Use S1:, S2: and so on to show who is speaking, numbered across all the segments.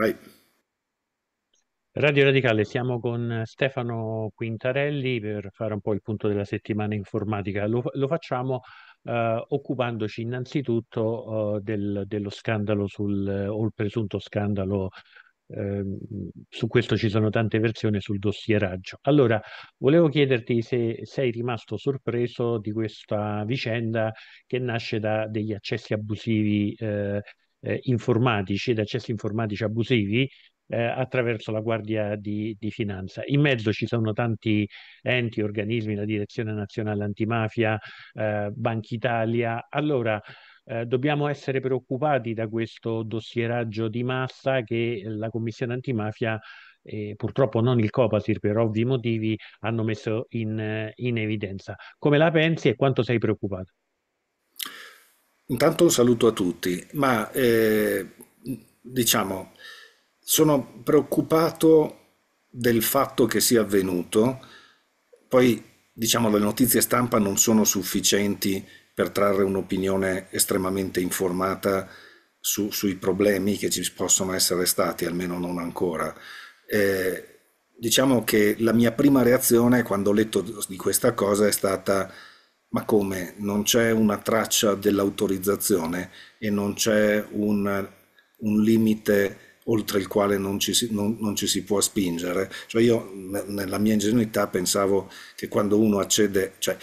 S1: Vai.
S2: Radio Radicale, siamo con Stefano Quintarelli per fare un po' il punto della settimana informatica. Lo, lo facciamo eh, occupandoci innanzitutto eh, del, dello scandalo sul, o il presunto scandalo eh, su questo ci sono tante versioni sul dossieraggio. Allora, volevo chiederti se sei rimasto sorpreso di questa vicenda che nasce da degli accessi abusivi eh, eh, informatici, ed accessi informatici abusivi eh, attraverso la Guardia di, di, Finanza. In mezzo ci sono tanti enti, organismi, la Direzione Nazionale Antimafia, eh, Banca Italia. Allora, eh, dobbiamo essere preoccupati da questo dossieraggio di massa che la Commissione Antimafia eh, purtroppo non il Copasir per ovvi motivi hanno messo in, eh, in evidenza. Come la pensi e quanto sei preoccupato?
S1: Intanto un saluto a tutti, ma eh, diciamo sono preoccupato del fatto che sia avvenuto, poi diciamo le notizie stampa non sono sufficienti per trarre un'opinione estremamente informata su, sui problemi che ci possono essere stati, almeno non ancora. Eh, diciamo che la mia prima reazione quando ho letto di questa cosa è stata ma come? Non c'è una traccia dell'autorizzazione e non c'è un, un limite oltre il quale non ci, si, non, non ci si, può spingere. Cioè io nella mia ingenuità pensavo che quando uno accede, cioè,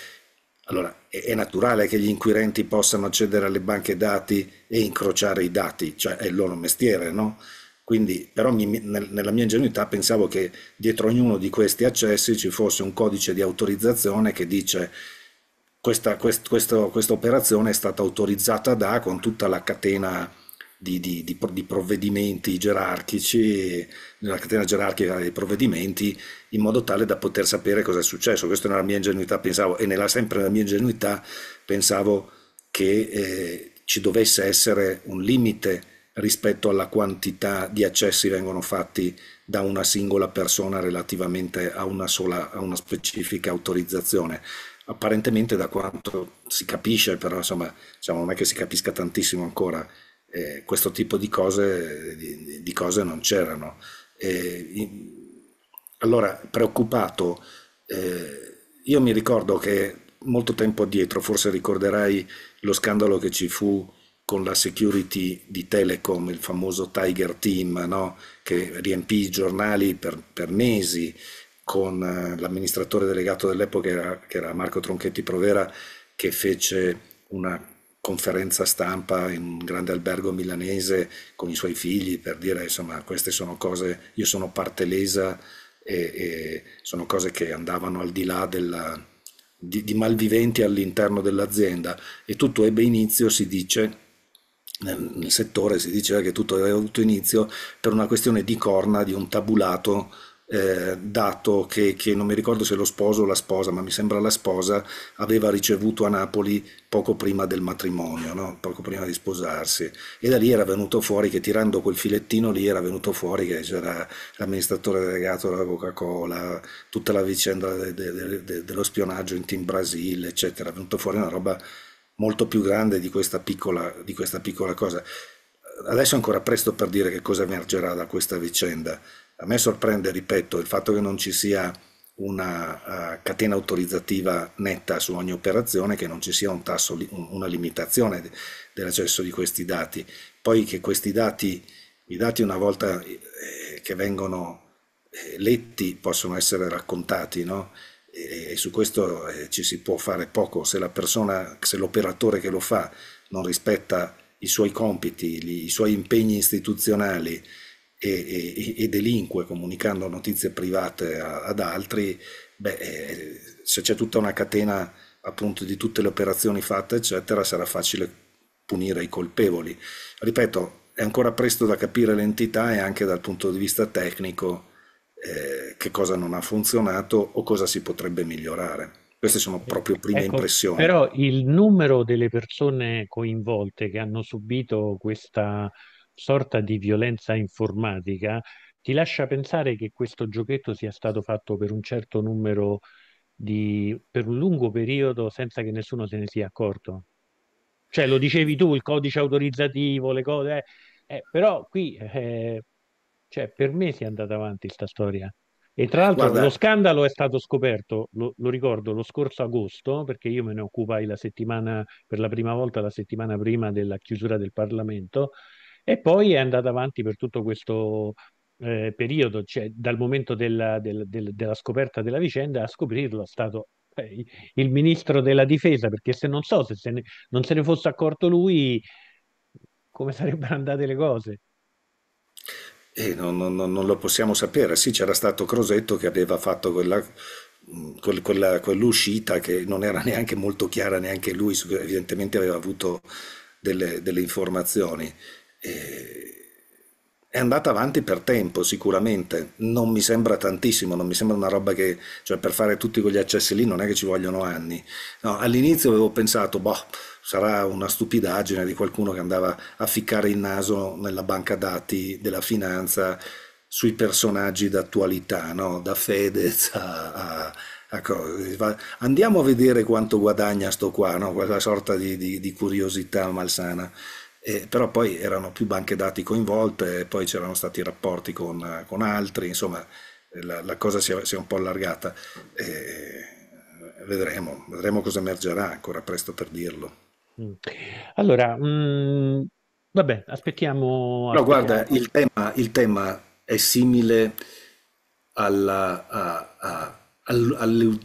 S1: allora è, è, naturale che gli inquirenti possano accedere alle banche dati e incrociare i dati, cioè è il loro mestiere, no? Quindi, però mi, nel, nella mia ingenuità pensavo che dietro ognuno di questi accessi ci fosse un codice di autorizzazione che dice questa, quest, questo, questa operazione è stata autorizzata da, con tutta la catena di, di, di, di, provvedimenti gerarchici, nella catena gerarchica dei provvedimenti, in modo tale da poter sapere cosa è successo. Questo nella mia ingenuità pensavo, e nella, sempre nella mia ingenuità pensavo che eh, ci dovesse essere un limite rispetto alla quantità di accessi vengono fatti da una singola persona relativamente a una, sola, a una specifica autorizzazione apparentemente da quanto si capisce, però insomma diciamo, non è che si capisca tantissimo ancora, eh, questo tipo di cose, di, di cose non c'erano. Eh, allora, preoccupato, eh, io mi ricordo che molto tempo addietro, forse ricorderai lo scandalo che ci fu con la security di Telecom, il famoso Tiger Team, no? che riempì i giornali per, per mesi con eh, l'amministratore delegato dell'epoca, che era, Marco Tronchetti Provera, che fece una conferenza stampa in un grande albergo milanese con i suoi figli per dire insomma queste sono cose, io sono parte lesa e, e sono cose che andavano al di là della, di, di, malviventi all'interno dell'azienda e tutto ebbe inizio, si dice, nel, nel settore si diceva che tutto aveva avuto inizio per una questione di corna di un tabulato eh, dato che, che, non mi ricordo se lo sposo o la sposa, ma mi sembra la sposa, aveva ricevuto a Napoli poco prima del matrimonio, no? poco prima di sposarsi. E da lì era venuto fuori che tirando quel filettino lì era venuto fuori che c'era l'amministratore delegato della Coca-Cola, tutta la vicenda de, de, de, dello spionaggio in Team Brasile, eccetera. È venuto fuori una roba molto più grande di questa piccola, di questa piccola cosa adesso è ancora presto per dire che cosa emergerà da questa vicenda. A me sorprende, ripeto, il fatto che non ci sia una uh, catena autorizzativa netta su ogni operazione, che non ci sia un tasso, li, un, una limitazione de, dell'accesso di questi dati. Poi che questi dati, i dati una volta eh, che vengono eh, letti possono essere raccontati, no? e, e, su questo eh, ci si può fare poco. Se se l'operatore che lo fa non rispetta i suoi compiti, i suoi impegni istituzionali e, e, e delinque comunicando notizie private a, ad altri, beh, eh, se c'è tutta una catena appunto di tutte le operazioni fatte, eccetera, sarà facile punire i colpevoli. Ripeto, è ancora presto da capire l'entità e anche dal punto di vista tecnico eh, che cosa non ha funzionato o cosa si potrebbe migliorare. Queste sono proprio prime ecco, impressioni. Però
S2: il numero delle persone coinvolte che hanno subito questa sorta di violenza informatica ti lascia pensare che questo giochetto sia stato fatto per un certo numero di per un lungo periodo senza che nessuno se ne sia accorto. Cioè lo dicevi tu, il codice autorizzativo, le cose, eh, eh, però qui eh, cioè, per me si è andata avanti questa storia. E tra l'altro Guarda... lo scandalo è stato scoperto, lo, lo, ricordo, lo scorso agosto, perché io me ne occupai la settimana, per la prima volta la settimana prima della chiusura del Parlamento, e poi è andato avanti per tutto questo eh, periodo, cioè dal momento della, del, del, della scoperta della vicenda a scoprirlo è stato eh, il ministro della difesa, perché se non so se se ne, non se ne fosse accorto lui, come sarebbero andate le cose?
S1: E non, non, non lo possiamo sapere. Sì, c'era stato Crosetto che aveva fatto quella, mm, quella, quell'uscita che non era neanche molto chiara neanche lui, evidentemente aveva avuto delle, delle informazioni. E è andata avanti per tempo sicuramente, non mi sembra tantissimo, non mi sembra una roba che, cioè per fare tutti quegli accessi lì non è che ci vogliono anni. No, all'inizio avevo pensato, boh, sarà una stupidaggine di qualcuno che andava a ficcare il naso nella banca dati della finanza sui personaggi d'attualità, no? da Fedez a, a, a cose. Andiamo a vedere quanto guadagna sto qua, no? quella sorta di, di, di curiosità malsana. Eh, però poi erano più banche dati coinvolte, poi c'erano stati rapporti con, con altri, insomma la, la cosa si è, si è, un po' allargata. Eh, vedremo, vedremo cosa emergerà ancora presto per dirlo.
S2: Mm. Allora, mh, mm, vabbè, aspettiamo. No, aspettiamo. guarda,
S1: il tema, il tema, è simile alla, a, a, all, alle,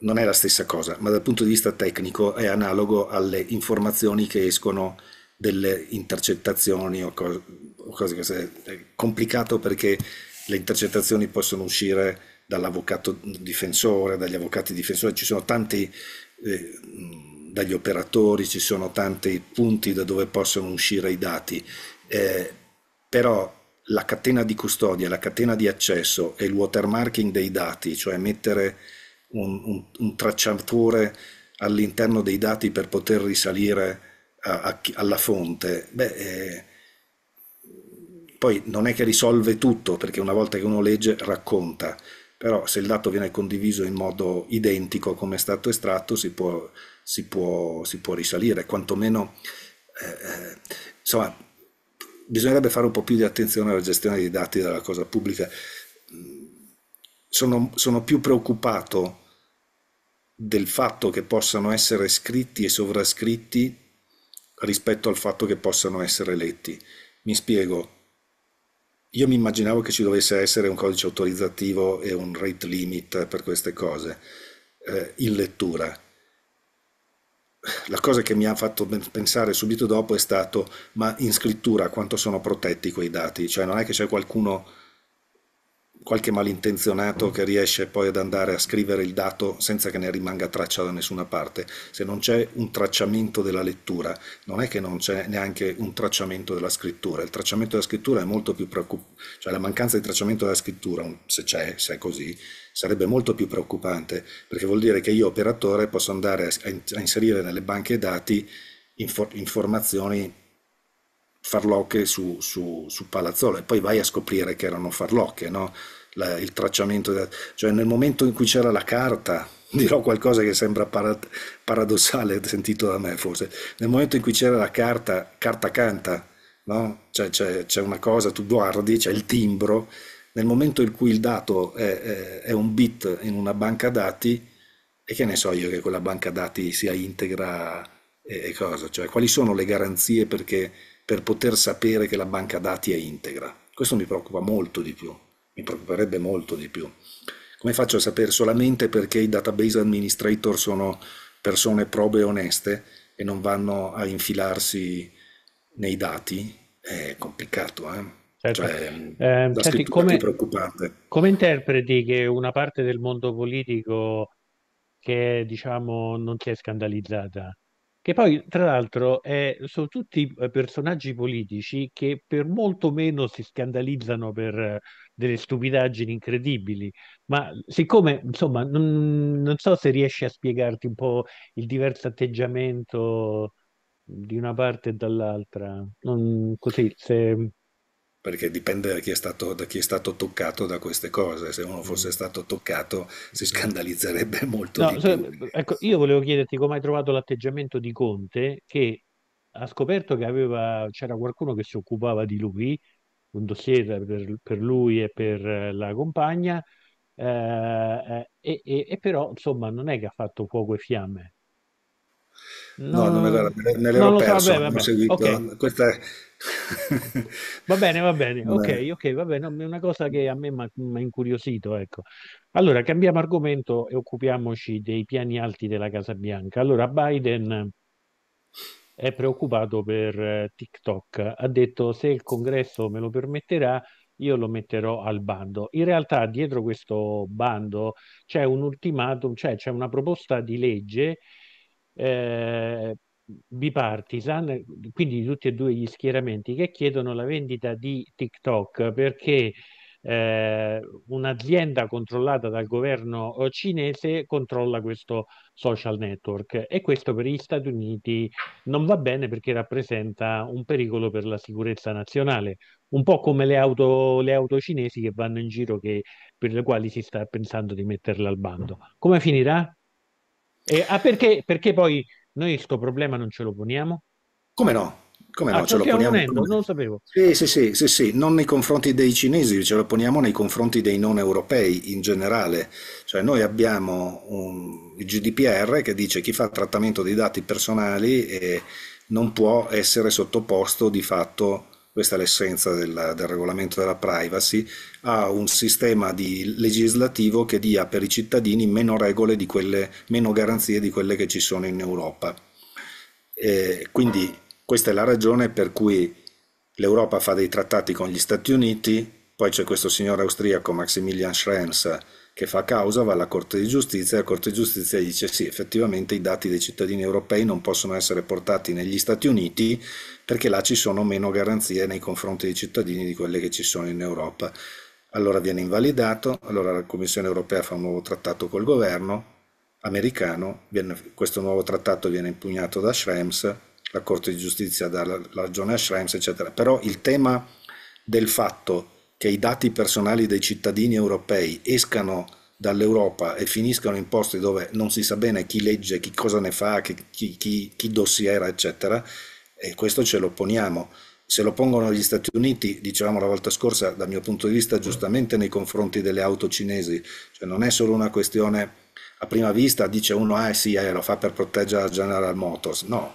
S1: non è la stessa cosa, ma dal punto di vista tecnico è analogo alle informazioni che escono delle intercettazioni o, co- o cose così. È complicato perché le intercettazioni possono uscire dall'avvocato difensore, dagli avvocati difensori, ci sono tanti eh, dagli operatori, ci sono tanti punti da dove possono uscire i dati, eh, però la catena di custodia, la catena di accesso e il watermarking dei dati, cioè mettere un, un, un tracciatore all'interno dei dati per poter risalire a, a, alla fonte, beh, eh, poi non è che risolve tutto, perché una volta che uno legge racconta, però se il dato viene condiviso in modo identico come è stato estratto si può si può, si può risalire, quantomeno eh, eh, insomma, bisognerebbe fare un po' più di attenzione alla gestione dei dati della cosa pubblica. Sono, sono più preoccupato del fatto che possano essere scritti e sovrascritti rispetto al fatto che possano essere letti. Mi spiego, io mi immaginavo che ci dovesse essere un codice autorizzativo e un rate limit per queste cose eh, in lettura la cosa che mi ha fatto pensare subito dopo è stato ma in scrittura quanto sono protetti quei dati, cioè non è che c'è qualcuno qualche malintenzionato che riesce poi ad andare a scrivere il dato senza che ne rimanga traccia da nessuna parte. Se non c'è un tracciamento della lettura, non è che non c'è neanche un tracciamento della scrittura. Il tracciamento della scrittura è molto più preoccupante, cioè la mancanza di tracciamento della scrittura, se c'è, se è così, sarebbe molto più preoccupante, perché vuol dire che io operatore posso andare a inserire nelle banche dati infor- informazioni farlocche su, su, su Palazzolo e poi vai a scoprire che erano farlocche, no? la, il tracciamento, della, cioè nel momento in cui c'era la carta, dirò qualcosa che sembra parad- paradossale, sentito da me forse, nel momento in cui c'era la carta, carta canta, no? cioè, c'è, c'è, una cosa, tu guardi, c'è il timbro, nel momento in cui il dato è, è, è un bit in una banca dati, e che ne so io che quella banca dati sia integra e, cosa, cioè quali sono le garanzie perché, per poter sapere che la banca dati è integra. Questo mi preoccupa molto di più mi preoccuperebbe molto di più. Come faccio a sapere solamente perché i database administrator sono persone probe e oneste e non vanno a infilarsi nei dati? È complicato, eh?
S2: Certo. Cioè, eh, senti, come, come, interpreti che una parte del mondo politico che diciamo non si è scandalizzata, che poi tra l'altro è, sono tutti eh, personaggi politici che per molto meno si scandalizzano per delle stupidaggini incredibili, ma siccome insomma non, non, so se riesci a spiegarti un po' il diverso atteggiamento di una parte e dall'altra, non, così se... Perché dipende
S1: da chi, stato, da chi, è stato, toccato da queste cose. Se uno fosse mm. stato toccato si scandalizzerebbe molto. No, se,
S2: ecco, io volevo chiederti come hai trovato l'atteggiamento di Conte che ha scoperto che aveva, c'era qualcuno che si occupava di lui un dossier per, per lui e per eh, la compagna, eh, eh, e, e, e, però insomma non è che ha fatto fuoco e fiamme. No, no me l'ero perso, so, vabbè, vabbè. Okay. Questa... è... va bene, va bene. ok, ok, va bene, è una cosa che a me mi ha incuriosito, ecco. Allora, cambiamo argomento e occupiamoci dei piani alti della Casa Bianca. Allora, Biden è preoccupato per eh, TikTok. Ha detto se il congresso me lo permetterà, io lo metterò al bando. In realtà dietro questo bando c'è un ultimatum, cioè c'è una proposta di legge eh, bipartisan, quindi di tutti e due gli schieramenti, che chiedono la vendita di TikTok perché eh, un'azienda controllata dal governo eh, cinese controlla questo social network e questo per gli Stati Uniti non va bene perché rappresenta un pericolo per la sicurezza nazionale, un po' come le auto, le auto cinesi che vanno in giro che, per le quali si sta pensando di metterle al bando. Come finirà? Eh, ah, perché, perché poi noi questo problema non ce lo poniamo? Come no? Come ah, no? Ce lo poniamo unendo, con... non lo sapevo. Sì,
S1: sì, sì, sì, sì, non nei confronti dei cinesi, ce lo poniamo nei confronti dei non europei in generale. Cioè noi abbiamo un... il GDPR che dice chi fa trattamento di dati personali eh, non può essere sottoposto di fatto questa è l'essenza del, del, regolamento della privacy, a un sistema legislativo che dia per i cittadini meno regole di quelle, meno garanzie di quelle che ci sono in Europa. E quindi questa è la ragione per cui l'Europa fa dei trattati con gli Stati Uniti, poi c'è questo signore austriaco Maximilian Schrems che fa causa, va alla Corte di Giustizia e la Corte di Giustizia dice sì, effettivamente i dati dei cittadini europei non possono essere portati negli Stati Uniti perché là ci sono meno garanzie nei confronti dei cittadini di quelle che ci sono in Europa. Allora viene invalidato, allora la Commissione europea fa un nuovo trattato col governo americano, viene, questo nuovo trattato viene impugnato da Schrems la Corte di Giustizia dalla ragione a Schrems, eccetera. Però il tema del fatto che i dati personali dei cittadini europei escano dall'Europa e finiscano in posti dove non si sa bene chi legge, chi cosa ne fa, chi, chi, chi, chi dossiera, eccetera, e questo ce lo poniamo. Se lo pongono gli Stati Uniti, dicevamo la volta scorsa, dal mio punto di vista, giustamente nei confronti delle auto cinesi, cioè non è solo una questione a prima vista, dice uno, ah sì, eh, lo fa per proteggere la General Motors, no,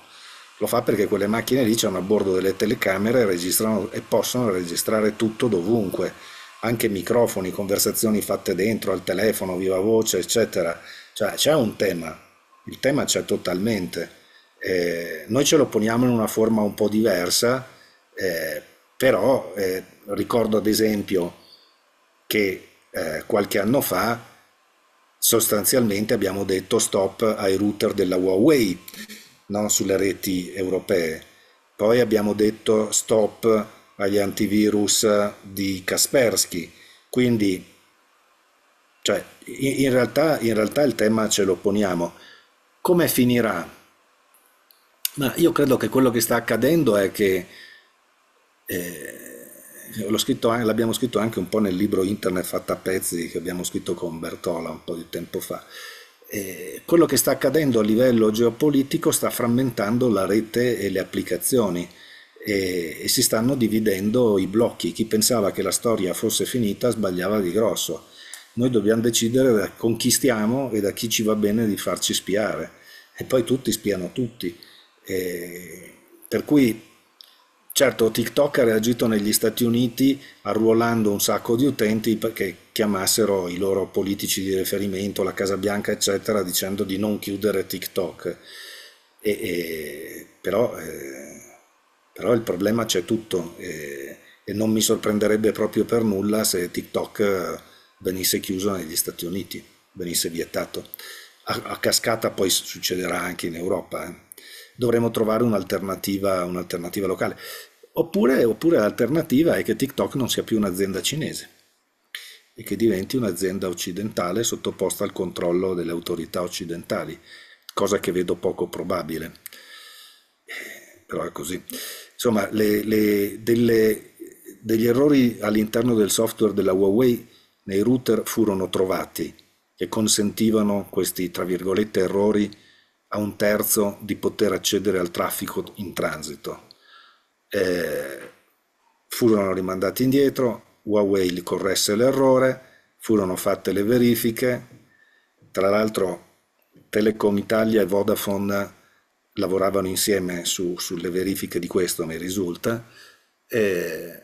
S1: lo fa perché quelle macchine lì hanno a bordo delle telecamere e possono registrare tutto dovunque, anche microfoni, conversazioni fatte dentro, al telefono, viva voce, eccetera. Cioè c'è un tema, il tema c'è totalmente. Eh, noi ce lo poniamo in una forma un po' diversa, eh, però eh, ricordo ad esempio che eh, qualche anno fa sostanzialmente abbiamo detto stop ai router della Huawei non sulle reti europee. Poi abbiamo detto stop agli antivirus di Kaspersky. Quindi, cioè, in realtà, in realtà il tema ce lo poniamo. Come finirà? Ma io credo che quello che sta accadendo è che eh, scritto, l'abbiamo scritto anche un po' nel libro Internet fatta a pezzi che abbiamo scritto con Bertola un po' di tempo fa eh, quello che sta accadendo a livello geopolitico sta frammentando la rete e le applicazioni e, e si stanno dividendo i blocchi. Chi pensava che la storia fosse finita sbagliava di grosso. Noi dobbiamo decidere con chi stiamo e da chi ci va bene di farci spiare. E poi tutti spiano tutti. E eh, per cui Certo, TikTok ha reagito negli Stati Uniti arruolando un sacco di utenti che chiamassero i loro politici di riferimento, la Casa Bianca, eccetera, dicendo di non chiudere TikTok. E, e, però, eh, però, il problema c'è tutto e, e, non mi sorprenderebbe proprio per nulla se TikTok eh, venisse chiuso negli Stati Uniti, venisse vietato. A, a cascata poi succederà anche in Europa. Eh. Dovremo trovare un'alternativa, un'alternativa locale. Oppure, oppure l'alternativa è che TikTok non sia più un'azienda cinese e che diventi un'azienda occidentale sottoposta al controllo delle autorità occidentali, cosa che vedo poco probabile. Però è così. Insomma, le, le, delle, degli errori all'interno del software della Huawei nei router furono trovati che consentivano questi, tra virgolette, errori a un terzo di poter accedere al traffico in transito. Eh, furono rimandati indietro, Huawei corresse l'errore, furono fatte le verifiche, tra l'altro Telecom Italia e Vodafone lavoravano insieme su, sulle verifiche di questo, mi risulta, e,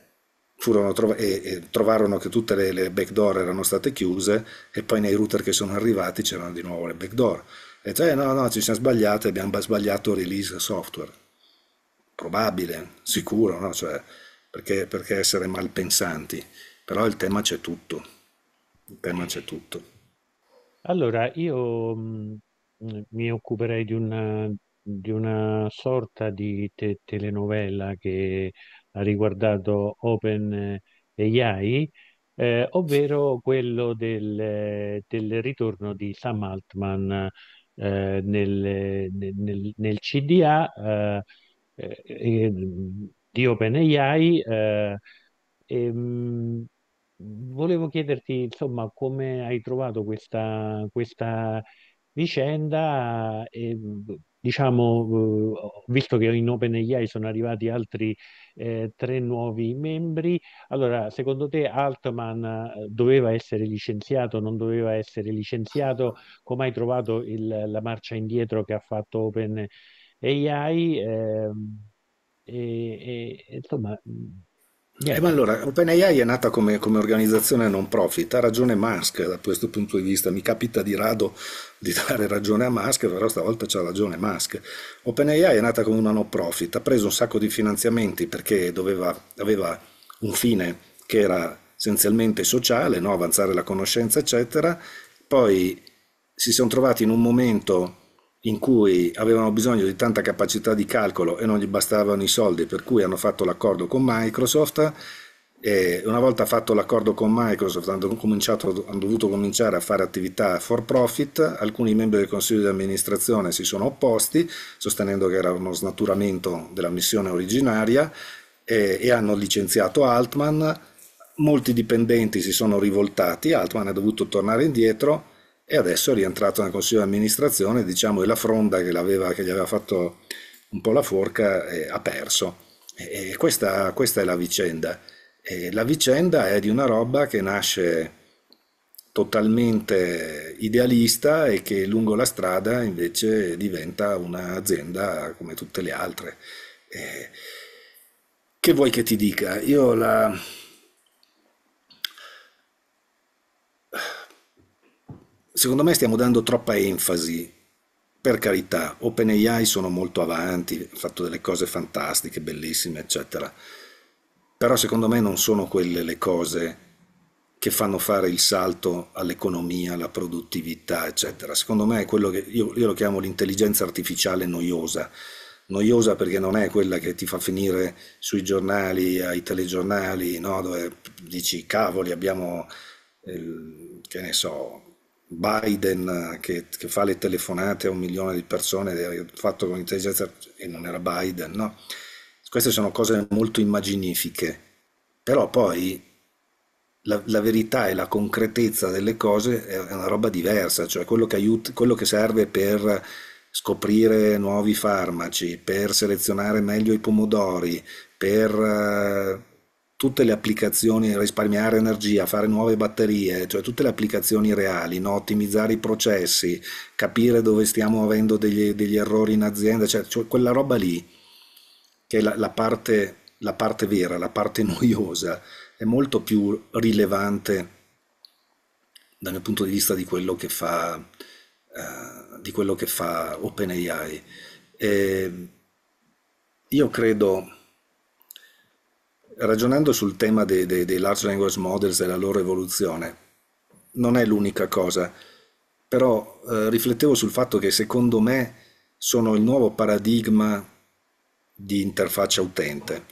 S1: trova e, e trovarono che tutte le, le, backdoor erano state chiuse e poi nei router che sono arrivati c'erano di nuovo le backdoor. E cioè no, no, ci siamo sbagliati, abbiamo sbagliato release software. Probabile, sicuro, no? Cioè, perché, perché essere malpensanti, però il tema c'è tutto, il tema c'è tutto.
S2: Allora, io mm, mi occuperei di una, di una sorta di te- telenovela che ha riguardato Open eh, AI, eh, ovvero quello del, eh, del, ritorno di Sam Altman eh, nel, nel, nel, CDA. Eh, eh mm, di OpenAI. Eh, e, ehm, volevo chiederti, insomma, come hai trovato questa, questa vicenda e, ehm, diciamo, eh, visto che in OpenAI sono arrivati altri eh, tre nuovi membri, allora secondo te Altman eh, doveva essere licenziato, non doveva essere licenziato? Come hai trovato il, la marcia indietro che ha fatto OpenAI? Ehm, e, e, insomma,
S1: Eh, ma allora, OpenAI è nata come, come, organizzazione non profit, ha ragione Musk da questo punto di vista, mi capita di rado di dare ragione a Musk, però stavolta c'ha ragione Musk. OpenAI è nata come una non profit, ha preso un sacco di finanziamenti perché doveva, aveva un fine che era essenzialmente sociale, no? avanzare la conoscenza, eccetera, poi si sono trovati in un momento in cui avevano bisogno di tanta capacità di calcolo e non gli bastavano i soldi, per cui hanno fatto l'accordo con Microsoft. E una volta fatto l'accordo con Microsoft hanno, hanno dovuto cominciare a fare attività for profit, alcuni membri del consiglio di amministrazione si sono opposti sostenendo che era uno snaturamento della missione originaria e, e hanno licenziato Altman, molti dipendenti si sono rivoltati, Altman è dovuto tornare indietro e adesso è rientrato nel consiglio di amministrazione, diciamo, e la fronda che, che gli aveva fatto un po' la forca eh, ha perso. e questa, questa, è la vicenda. E la vicenda è di una roba che nasce totalmente idealista e che lungo la strada invece diventa un'azienda come tutte le altre. E che vuoi che ti dica? Io la, Secondo me stiamo dando troppa enfasi, per carità, OpenAI sono molto avanti, hanno fatto delle cose fantastiche, bellissime, eccetera, però secondo me non sono quelle le cose che fanno fare il salto all'economia, alla produttività, eccetera. Secondo me è quello che io, io lo chiamo l'intelligenza artificiale noiosa, noiosa perché non è quella che ti fa finire sui giornali, ai telegiornali, no? dove dici cavoli abbiamo, eh, che ne so, Biden eh, che, che, fa le telefonate a un milione di persone fatto con intelligenza e non era Biden, no? Queste sono cose molto immaginifiche, però poi la, la, verità e la concretezza delle cose è una roba diversa, cioè quello che, aiuta, quello che serve per scoprire nuovi farmaci, per selezionare meglio i pomodori, per eh, tutte le applicazioni, risparmiare energia, fare nuove batterie, cioè tutte le applicazioni reali, no? ottimizzare i processi, capire dove stiamo avendo degli, degli errori in azienda, cioè, cioè, quella roba lì, che è la, la, parte, la parte vera, la parte noiosa, è molto più rilevante dal mio punto di vista di quello che fa, uh, di quello che fa OpenAI. E ehm, io credo ragionando sul tema dei, dei, dei large language models e la loro evoluzione, non è l'unica cosa, però eh, riflettevo sul fatto che secondo me sono il nuovo paradigma di interfaccia utente.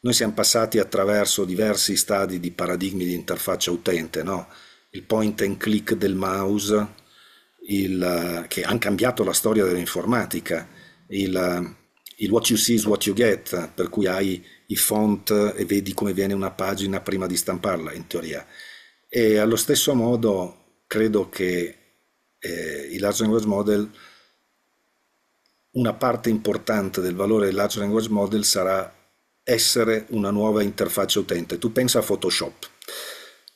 S1: Noi siamo passati attraverso diversi stadi di paradigmi di interfaccia utente, no? il point and click del mouse, il, che hanno cambiato la storia dell'informatica, il, il what you see is what you get, per cui hai i font e vedi come viene una pagina prima di stamparla, in teoria. E allo stesso modo credo che eh, i large language model, una parte importante del valore del large language model sarà essere una nuova interfaccia utente. Tu pensa a Photoshop,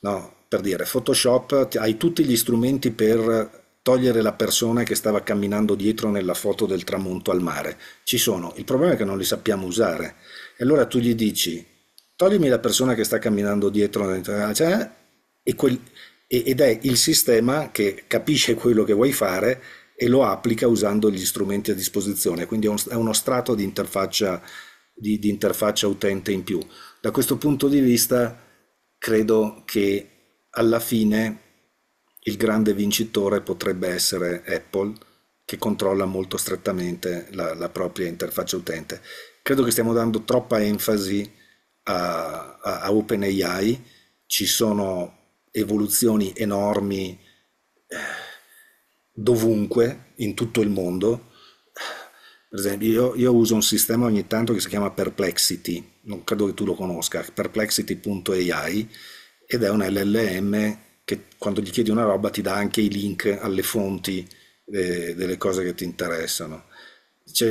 S1: no? per dire Photoshop hai tutti gli strumenti per togliere la persona che stava camminando dietro nella foto del tramonto al mare. Ci sono, il problema è che non li sappiamo usare. E allora tu gli dici, toglimi la persona che sta camminando dietro, cioè, e quel, ed è il sistema che capisce quello che vuoi fare e lo applica usando gli strumenti a disposizione, quindi è uno strato di interfaccia, di, di interfaccia utente in più. Da questo punto di vista credo che alla fine il grande vincitore potrebbe essere Apple, che controlla molto strettamente la, la propria interfaccia utente credo che stiamo dando troppa enfasi a, a, a OpenAI, ci sono evoluzioni enormi eh, dovunque, in tutto il mondo. Per esempio, io, io, uso un sistema ogni tanto che si chiama Perplexity, non credo che tu lo conosca, perplexity.ai ed è un LLM che quando gli chiedi una roba ti dà anche i link alle fonti eh, delle cose che ti interessano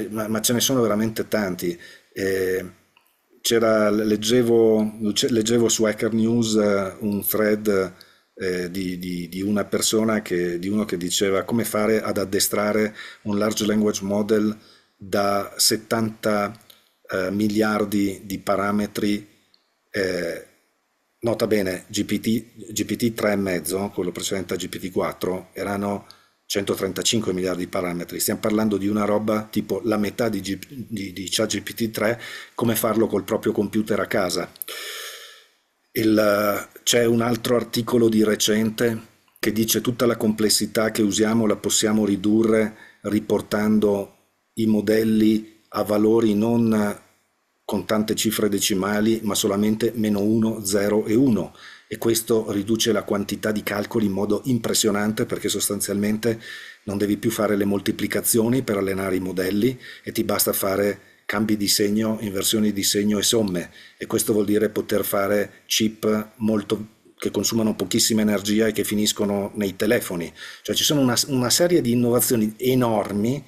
S1: ma, ma, ce ne sono veramente tanti. Eh, leggevo, leggevo, su Hacker News eh, un thread eh, di, di, di, una persona, che, di uno che diceva come fare ad addestrare un large language model da 70 eh, miliardi di parametri. Eh, nota bene, GPT, GPT 3,5, quello precedente a GPT 4, erano 135 miliardi di parametri, stiamo parlando di una roba tipo la metà di, G- di, di ChatGPT 3, come farlo col proprio computer a casa. Il, c'è un altro articolo di recente che dice tutta la complessità che usiamo la possiamo ridurre riportando i modelli a valori non con tante cifre decimali, ma solamente meno 1, 0 e 1 e questo riduce la quantità di calcoli in modo impressionante perché sostanzialmente non devi più fare le moltiplicazioni per allenare i modelli e ti basta fare cambi di segno, inversioni di segno e somme e questo vuol dire poter fare chip molto, che consumano pochissima energia e che finiscono nei telefoni. Cioè ci sono una, una serie di innovazioni enormi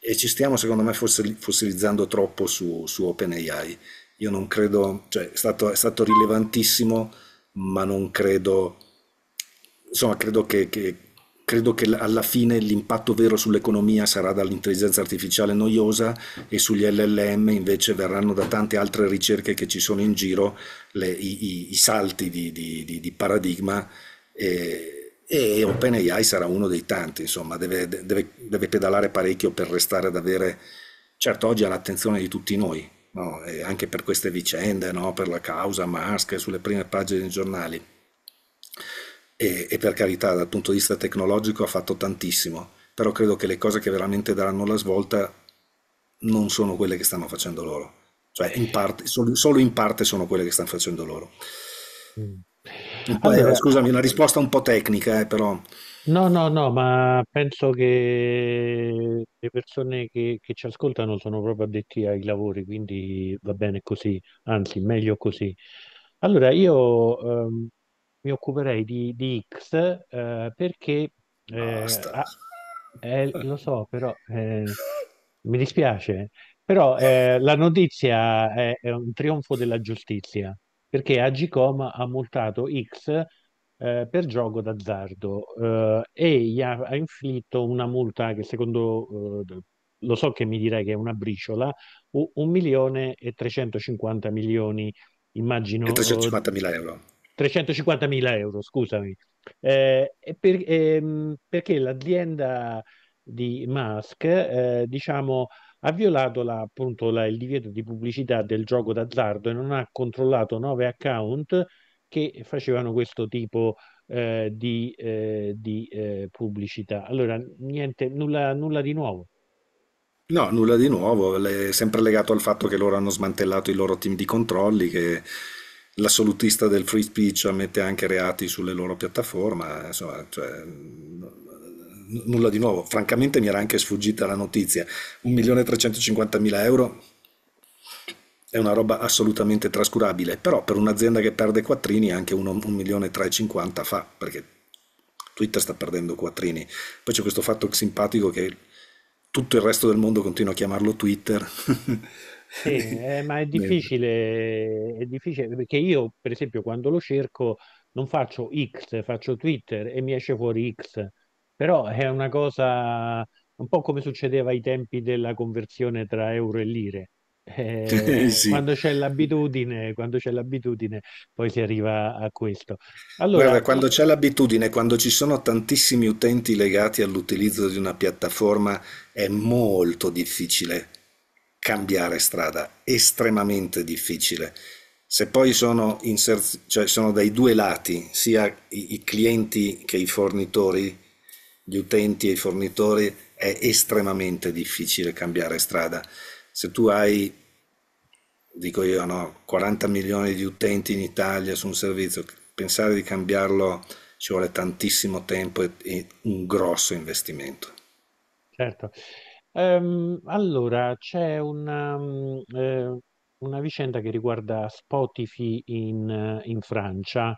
S1: e ci stiamo secondo me fossilizzando troppo su, su OpenAI. Io non credo, cioè è stato, è stato rilevantissimo ma non credo, insomma credo che, che, credo che alla fine l'impatto vero sull'economia sarà dall'intelligenza artificiale noiosa e sugli LLM invece verranno da tante altre ricerche che ci sono in giro le, i, i, i, salti di, di, di, di paradigma. E, e OpenAI sarà uno dei tanti, insomma, deve, deve, deve pedalare parecchio per restare ad avere, certo oggi all'attenzione di tutti noi, no? anche per queste vicende, no? per la causa Musk, sulle prime pagine dei giornali. E, e per carità, dal punto di vista tecnologico ha fatto tantissimo, però credo che le cose che veramente daranno la svolta non sono quelle che stanno facendo loro, cioè in parte, solo, solo in parte sono quelle che stanno facendo loro. Mm. Poi, allora, scusami, una risposta un po' tecnica, eh, però.
S2: No, no, no, ma penso che le persone che, che, ci ascoltano sono proprio addetti ai lavori, quindi va bene così, anzi, meglio così. Allora, io ehm, mi occuperei di, di X eh, perché... Eh, ah, lo so, però eh, mi dispiace, però eh, la notizia è, è un trionfo della giustizia perché Agicom ha multato X eh, per gioco d'azzardo eh, e gli ha, ha, inflitto una multa che secondo eh, lo so che mi direi che è una briciola, 1 milione e 350 milioni, immagino. 350 eh, mila euro. 350 mila euro, scusami. Eh, per, ehm, perché l'azienda di Musk, eh, diciamo, ha violato la, appunto, la, il divieto di pubblicità del gioco d'azzardo e non ha controllato nove account che facevano questo tipo eh, di, eh, di eh, pubblicità. Allora, niente, nulla, nulla di nuovo.
S1: No, nulla di nuovo, è sempre legato al fatto che loro hanno smantellato i loro team di controlli, che l'assolutista del free speech ammette anche reati sulle loro piattaforme, insomma, cioè, nulla di nuovo. Francamente mi era anche sfuggita la notizia. 1.350.000 euro è una roba assolutamente trascurabile, però per un'azienda che perde quattrini anche 1.350.000 fa, perché Twitter sta perdendo quattrini. Poi c'è questo fatto simpatico che tutto il resto del mondo continua a chiamarlo Twitter.
S2: Sì, eh, ma è difficile, è difficile, perché io per esempio quando lo cerco non faccio X, faccio Twitter e mi esce fuori X. Però è una cosa un po' come succedeva ai tempi della conversione tra euro e lire. Eh, Sì. quando c'è l'abitudine, quando c'è l'abitudine, poi si arriva a questo. Allora, Guarda, quando c'è
S1: l'abitudine, quando ci sono tantissimi utenti legati all'utilizzo di una piattaforma, è molto difficile cambiare strada, estremamente difficile. Se poi sono, cioè sono dai due lati, sia i clienti che i fornitori, gli utenti e i fornitori è estremamente difficile cambiare strada. Se tu hai, dico io, no, 40 milioni di utenti in Italia su un servizio, pensare di cambiarlo ci vuole tantissimo tempo e, e un grosso investimento.
S2: Certo. Um, allora, c'è un... Um, mm, eh una vicenda che riguarda Spotify in, eh, in Francia.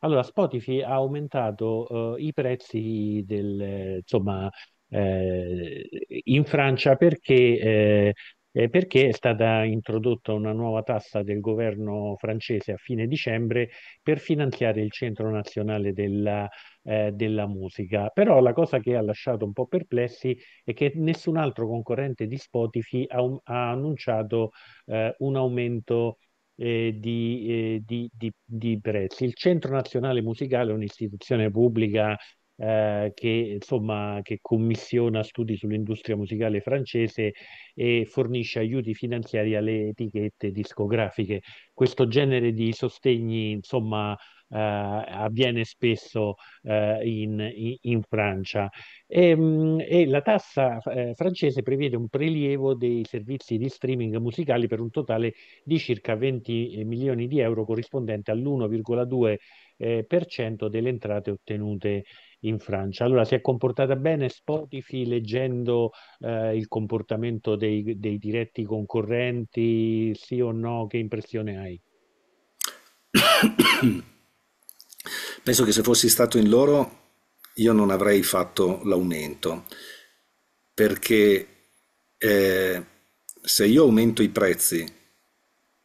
S2: Allora, Spotify ha aumentato eh, i prezzi del, insomma, eh, in Francia perché eh, eh, perché è stata introdotta una nuova tassa del governo francese a fine dicembre per finanziare il Centro Nazionale della, eh, della Musica. Però la cosa che ha lasciato un po' perplessi è che nessun altro concorrente di Spotify ha, un, um, ha annunciato eh, un aumento eh, di, eh, di, di, di, prezzi. Il Centro Nazionale Musicale è un'istituzione pubblica eh, che, insomma, che commissiona studi sull'industria musicale francese e fornisce aiuti finanziari alle etichette discografiche. Questo genere di sostegni, insomma, eh, avviene spesso eh, in, in, Francia. E, ehm, e la tassa eh, francese prevede un prelievo dei servizi di streaming musicali per un totale di circa 20 milioni di euro, corrispondente all'1,2% eh, delle entrate ottenute in Francia. Allora, si è comportata bene Spotify leggendo eh, il comportamento dei, dei diretti concorrenti, sì o no? Che impressione hai?
S1: Penso che se fossi stato in loro io non avrei fatto l'aumento, perché eh, se io aumento i prezzi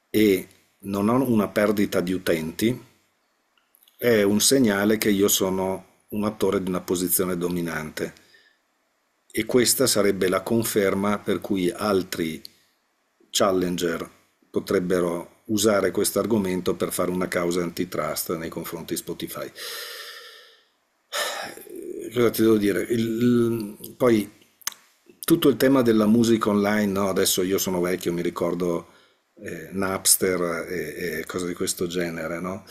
S1: e non ho una perdita di utenti, è un segnale che io sono un attore di una posizione dominante e questa sarebbe la conferma per cui altri challenger potrebbero usare questo argomento per fare una causa antitrust nei confronti di Spotify. Cosa ti devo dire? Il, il, poi tutto il tema della musica online, no? adesso io sono vecchio, mi ricordo eh, Napster e, e, cose di questo genere, no?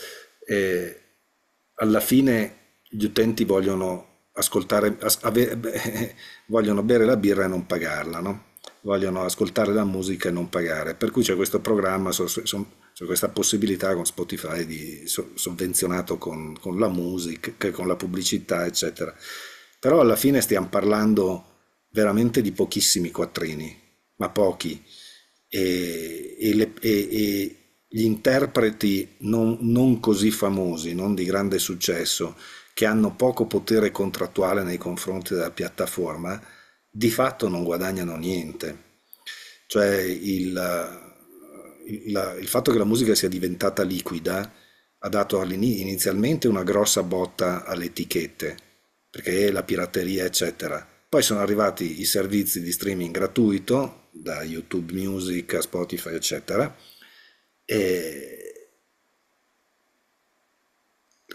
S1: alla fine gli utenti vogliono ascoltare, as, ave, vogliono bere la birra e non pagarla, no? vogliono ascoltare la musica e non pagare. Per cui c'è questo programma, so, so, so questa possibilità con Spotify di sovvenzionato con, con, la musica, con la pubblicità, eccetera. Però alla fine stiamo parlando veramente di pochissimi quattrini, ma pochi. E, e, le, e, e gli interpreti non, non così famosi, non di grande successo, che hanno poco potere contrattuale nei confronti della piattaforma, di fatto non guadagnano niente. Cioè il, il, eh, il fatto che la musica sia diventata liquida ha dato inizialmente una grossa botta alle etichette, perché la pirateria eccetera. Poi sono arrivati i servizi di streaming gratuito, da YouTube Music a Spotify eccetera, e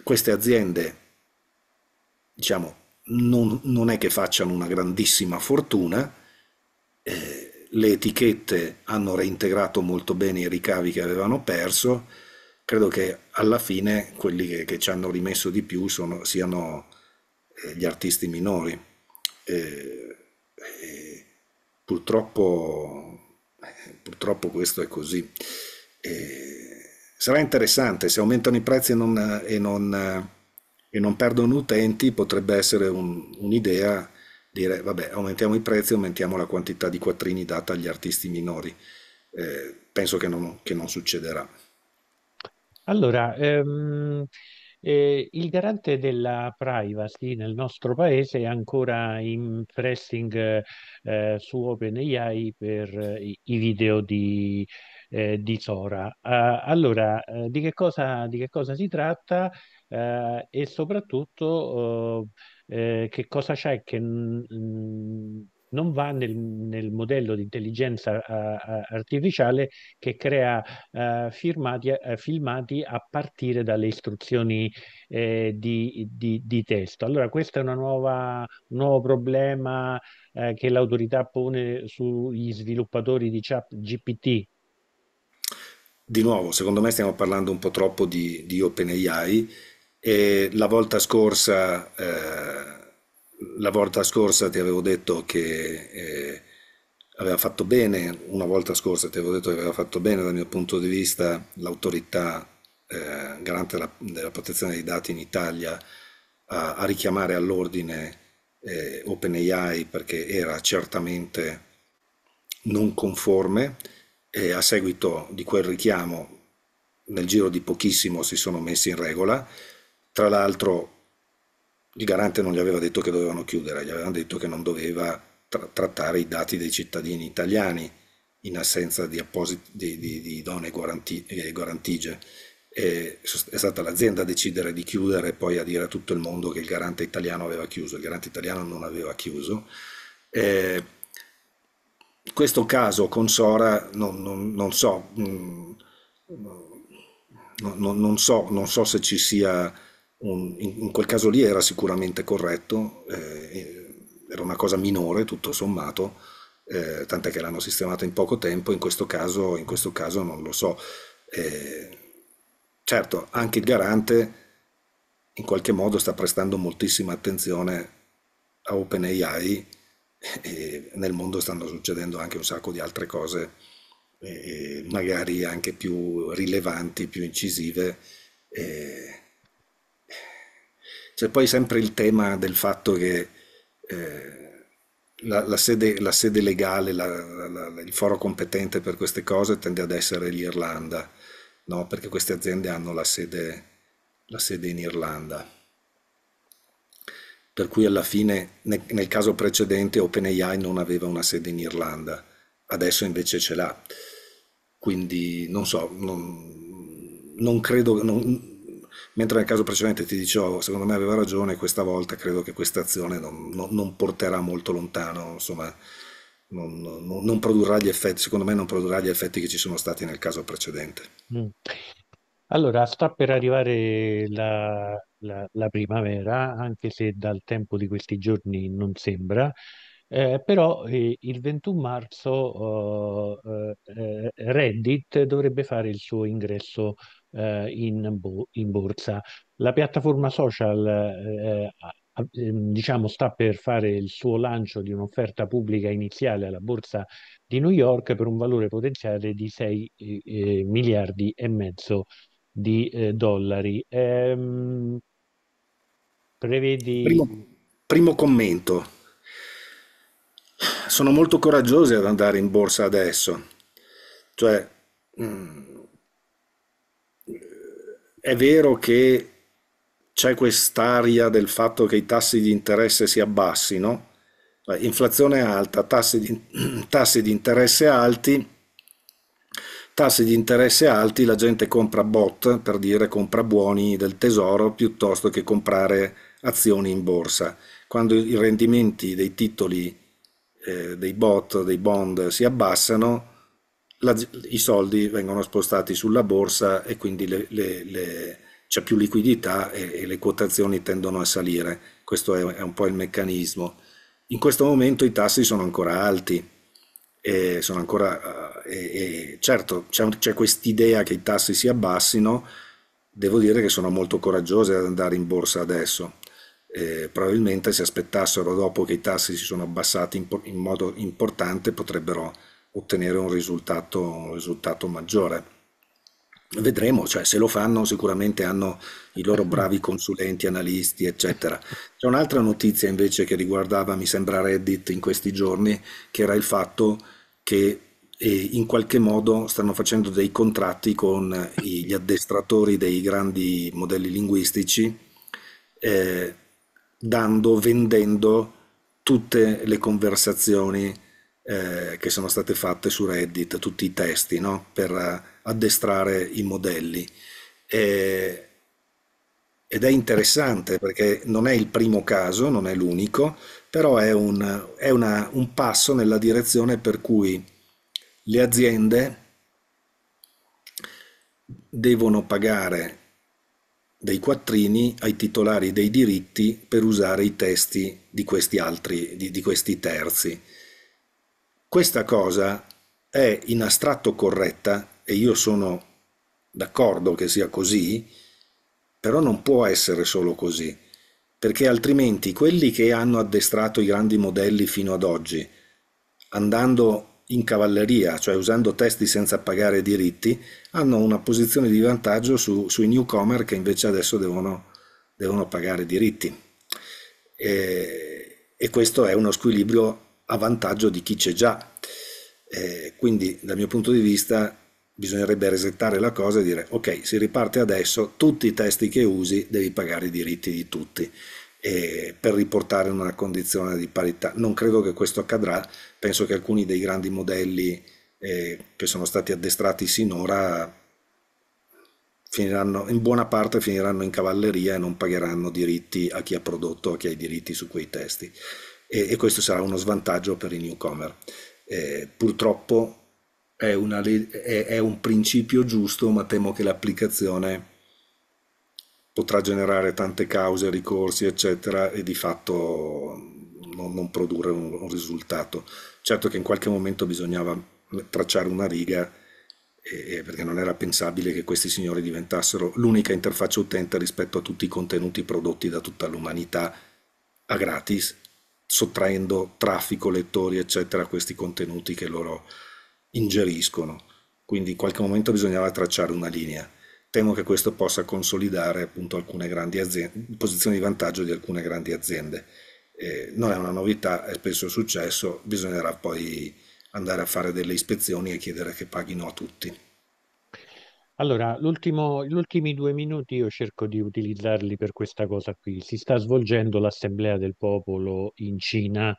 S1: queste aziende diciamo, non, non, è che facciano una grandissima fortuna, eh, le etichette hanno reintegrato molto bene i ricavi che avevano perso, credo che alla fine quelli che, che ci hanno rimesso di più sono, siano eh, gli artisti minori. Eh, eh purtroppo, purtroppo, questo è così. Eh, sarà interessante se aumentano i prezzi e non, e non e non perdono utenti potrebbe essere un, un'idea dire vabbè aumentiamo i prezzi, aumentiamo la quantità di quattrini data agli artisti minori. Eh, penso che non, che non, succederà.
S2: Allora, ehm, eh, il garante della privacy nel nostro paese è ancora in pressing eh, su OpenAI per i video di, eh, di Sora. Ah, allora, eh, di che, cosa, di che cosa si tratta? eh, e soprattutto eh, eh, che cosa c'è che mh, non va nel, nel, modello di intelligenza uh, artificiale che crea uh, firmati, uh, filmati a partire dalle istruzioni eh, di, di, di, testo. Allora questo è nuova, un nuovo problema eh, che l'autorità pone sugli sviluppatori di chat GPT.
S1: Di nuovo, secondo me stiamo parlando un po' troppo di, di OpenAI e la volta scorsa, eh, la volta scorsa ti avevo detto che eh, aveva fatto bene, una volta scorsa ti avevo detto che aveva fatto bene dal mio punto di vista l'autorità eh, garante della, della, protezione dei dati in Italia a, a richiamare all'ordine eh, OpenAI perché era certamente non conforme e a seguito di quel richiamo nel giro di pochissimo si sono messi in regola tra l'altro il garante non gli aveva detto che dovevano chiudere, gli avevano detto che non doveva tra trattare i dati dei cittadini italiani in assenza di, di, di, di idonee guaranti eh, guarentigie. E è stata l'azienda a decidere di chiudere e poi a dire a tutto il mondo che il garante italiano aveva chiuso, il garante italiano non aveva chiuso. E questo caso con Sora non, non, non, so, mm, non so, so se ci sia un, in, quel caso lì era sicuramente corretto, eh, era una cosa minore tutto sommato, eh, tant'è che l'hanno sistemata in poco tempo, in questo caso, in questo caso non lo so. Eh, certo, anche il garante in qualche modo sta prestando moltissima attenzione a OpenAI e nel mondo stanno succedendo anche un sacco di altre cose, eh, magari anche più rilevanti, più incisive. Eh, c'è poi sempre il tema del fatto che eh, la, la, sede, la, sede, legale, la, il foro competente per queste cose tende ad essere l'Irlanda, no? perché queste aziende hanno la sede, sede in Irlanda per cui alla fine nel caso precedente OpenAI non aveva una sede in Irlanda, adesso invece ce l'ha. Quindi non so, non, non credo, non, mentre nel caso precedente ti dicevo, secondo me aveva ragione, questa volta credo che questa azione non, non, non porterà molto lontano, insomma, non, non, produrrà gli effetti, secondo me non produrrà gli effetti che ci sono stati nel caso precedente.
S2: Mm. Allora, sta per arrivare la, la, la, primavera, anche se dal tempo di questi giorni non sembra, eh, però eh, il 21 marzo oh, eh, eh, Reddit dovrebbe fare il suo ingresso eh, in, in, borsa. La piattaforma social eh, eh ehm, diciamo sta per fare il suo lancio di un'offerta pubblica iniziale alla borsa di New York per un valore potenziale di 6 eh, eh, miliardi e mezzo di eh, dollari. Ehm, prevedi... Primo, primo, commento.
S1: Sono molto coraggiosi ad andare in borsa adesso. Cioè, mm, è vero che c'è quest'aria del fatto che i tassi di interesse si abbassino, inflazione alta, tassi di, tassi di interesse alti, tassi di interesse alti, la gente compra bot, per dire compra buoni del tesoro, piuttosto che comprare azioni in borsa. Quando i rendimenti dei titoli, eh, dei bot, dei bond si abbassano, la, i soldi vengono spostati sulla borsa e quindi c'è più liquidità e, e, le quotazioni tendono a salire. Questo è, è un po' il meccanismo. In questo momento i tassi sono ancora alti, e sono ancora eh, e, e certo c'è, quest'idea che i tassi si abbassino devo dire che sono molto coraggiose ad andare in borsa adesso eh, probabilmente se aspettassero dopo che i tassi si sono abbassati in, in modo importante potrebbero ottenere un risultato, un risultato maggiore. Vedremo, cioè, se lo fanno sicuramente hanno i loro bravi consulenti, analisti, eccetera. C'è un'altra notizia invece che riguardava, mi sembra, Reddit in questi giorni, che era il fatto che eh, in qualche modo stanno facendo dei contratti con eh, gli addestratori dei grandi modelli linguistici, eh, dando, vendendo tutte le conversazioni eh, che sono state fatte su Reddit, tutti i testi no? per eh, addestrare i modelli. E, ed è interessante perché non è il primo caso, non è l'unico, però è, un, è una, un passo nella direzione per cui le aziende devono pagare dei quattrini ai titolari dei diritti per usare i testi di questi altri, di, di questi terzi. Questa cosa è in astratto corretta e io sono d'accordo che sia così, però non può essere solo così, perché altrimenti quelli che hanno addestrato i grandi modelli fino ad oggi, andando in cavalleria, cioè usando testi senza pagare diritti, hanno una posizione di vantaggio su, sui newcomer che invece adesso devono, devono pagare diritti. E, e questo è uno squilibrio a vantaggio di chi c'è già. Eh, quindi dal mio punto di vista bisognerebbe resettare la cosa e dire ok, si riparte adesso, tutti i testi che usi devi pagare i diritti di tutti eh, per riportare in una condizione di parità. Non credo che questo accadrà, penso che alcuni dei grandi modelli eh, che sono stati addestrati sinora finiranno, in buona parte finiranno in cavalleria e non pagheranno diritti a chi ha prodotto, a chi ha i diritti su quei testi e, e questo sarà uno svantaggio per i newcomer. Eh, purtroppo è, una, è, è, un principio giusto, ma temo che l'applicazione potrà generare tante cause, ricorsi, eccetera, e di fatto non, non produrre un, un, risultato. Certo che in qualche momento bisognava tracciare una riga, eh, perché non era pensabile che questi signori diventassero l'unica interfaccia utente rispetto a tutti i contenuti prodotti da tutta l'umanità a gratis sottraendo traffico, lettori, eccetera, a questi contenuti che loro ingeriscono. Quindi in qualche momento bisognava tracciare una linea. Temo che questo possa consolidare appunto alcune grandi aziende, posizioni di vantaggio di alcune grandi aziende. Eh, non è una novità, è spesso successo, bisognerà poi andare a fare delle ispezioni e chiedere che paghino a tutti.
S2: Allora, l'ultimo- gli ultimi due minuti io cerco di utilizzarli per questa cosa qui. Si sta svolgendo l'Assemblea del Popolo in Cina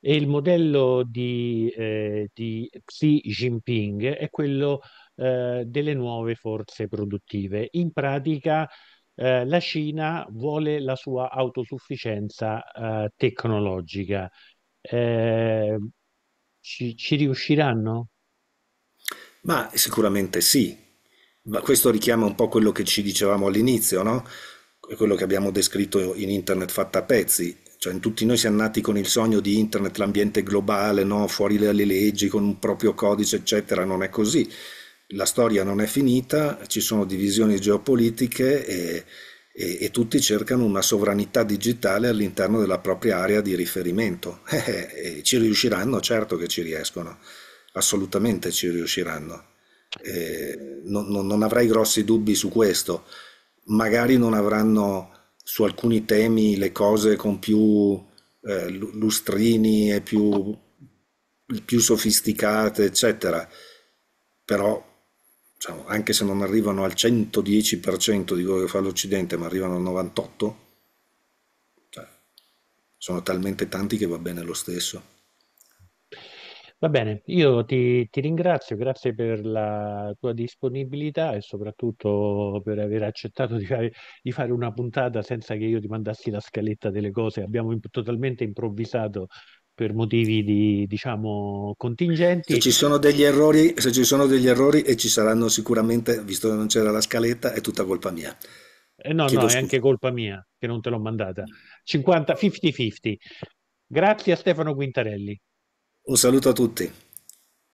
S2: e il modello di, eh, di Xi Jinping è quello eh, delle nuove forze produttive. In pratica, eh, la Cina vuole la sua autosufficienza eh, tecnologica. Eh, ci, ci riusciranno?
S1: Ma sicuramente sì, ma questo richiama un po' quello che ci dicevamo all'inizio, no? quello che abbiamo descritto in internet fatta a pezzi, cioè tutti noi siamo nati con il sogno di internet, l'ambiente globale, no? fuori dalle leggi, con un proprio codice, eccetera, non è così. La storia non è finita, ci sono divisioni geopolitiche e, e, e tutti cercano una sovranità digitale all'interno della propria area di riferimento. ci riusciranno? Certo che ci riescono, assolutamente ci riusciranno eh, non, non, avrai grossi dubbi su questo. Magari non avranno su alcuni temi le cose con più eh, lustrini e più, più sofisticate, eccetera, però diciamo, anche se non arrivano al 110% di quello che fa l'Occidente, ma arrivano al 98%, cioè, sono talmente tanti che va bene lo stesso.
S2: Va bene, io ti, ti ringrazio, grazie per la tua disponibilità e soprattutto per aver accettato di fare, di fare una puntata senza che io ti mandassi la scaletta delle cose. Abbiamo imp- totalmente improvvisato per motivi di, diciamo, Se contingenti. ci sono
S1: degli errori, se ci sono degli errori e ci saranno sicuramente, visto che non c'era la scaletta, è tutta colpa mia.
S2: Eh, no, Chiedo no, è anche colpa mia che non te l'ho mandata. 50-50. Grazie a Stefano Quintarelli.
S1: Un saluto a tutti.